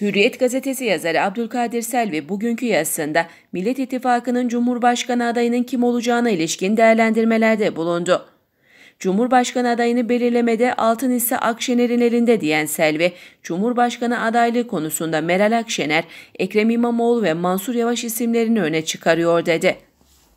Hürriyet gazetesi yazarı Abdülkadir Selvi bugünkü yazısında Millet İttifakı'nın Cumhurbaşkanı adayının kim olacağına ilişkin değerlendirmelerde bulundu. Cumhurbaşkanı adayını belirlemede altın ise Akşener'in elinde diyen Selvi, Cumhurbaşkanı adaylığı konusunda Meral Akşener, Ekrem İmamoğlu ve Mansur Yavaş isimlerini öne çıkarıyor dedi.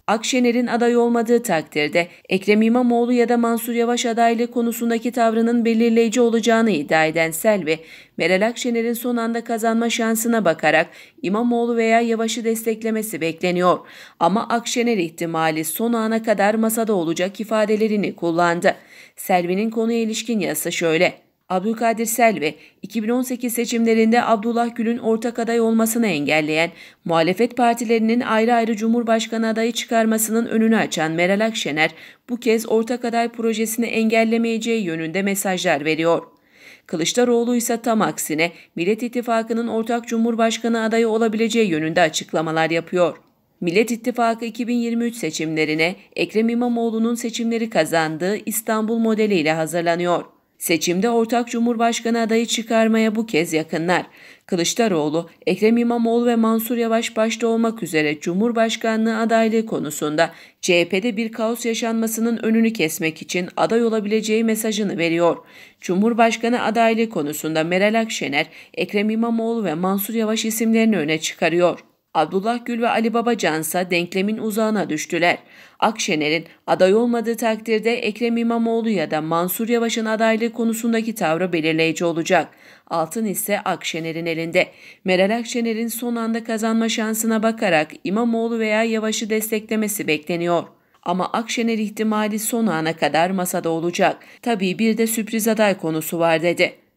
Akşener'in aday olmadığı takdirde Ekrem İmamoğlu ya da Mansur Yavaş adaylığı konusundaki tavrının belirleyici olacağını iddia eden Selvi, Meral Akşener'in son anda kazanma şansına bakarak İmamoğlu veya Yavaş'ı desteklemesi bekleniyor. Ama Akşener ihtimali son ana kadar masada olacak ifadelerini kullandı. Selvi'nin konuya ilişkin yazısı şöyle. Abdülkadir Selvi, 2018 seçimlerinde Abdullah Gül'ün ortak aday olmasını engelleyen, muhalefet partilerinin ayrı ayrı Cumhurbaşkanı adayı çıkarmasının önünü açan Meral Akşener, bu kez ortak aday projesini engellemeyeceği yönünde mesajlar veriyor. Kılıçdaroğlu ise tam aksine Millet İttifakı'nın ortak Cumhurbaşkanı adayı olabileceği yönünde açıklamalar yapıyor. Millet İttifakı 2023 seçimlerine Ekrem İmamoğlu'nun seçimleri kazandığı İstanbul modeliyle hazırlanıyor. Seçimde ortak Cumhurbaşkanı adayı çıkarmaya bu kez yakınlar. Kılıçdaroğlu, Ekrem İmamoğlu ve Mansur Yavaş başta olmak üzere Cumhurbaşkanlığı adaylığı konusunda CHP'de bir kaos yaşanmasının önünü kesmek için aday olabileceği mesajını veriyor. Cumhurbaşkanı adaylığı konusunda Meral Akşener, Ekrem İmamoğlu ve Mansur Yavaş isimlerini öne çıkarıyor. Abdullah Gül ve Ali Babacan ise denklemin uzağına düştüler. Akşener'in aday olmadığı takdirde Ekrem İmamoğlu ya da Mansur Yavaş'ın adaylığı konusundaki tavrı belirleyici olacak. Altın ise Akşener'in elinde. Meral Akşener'in son anda kazanma şansına bakarak İmamoğlu veya Yavaş'ı desteklemesi bekleniyor. Ama Akşener ihtimali son ana kadar masada olacak. Tabii bir de sürpriz aday konusu var dedi.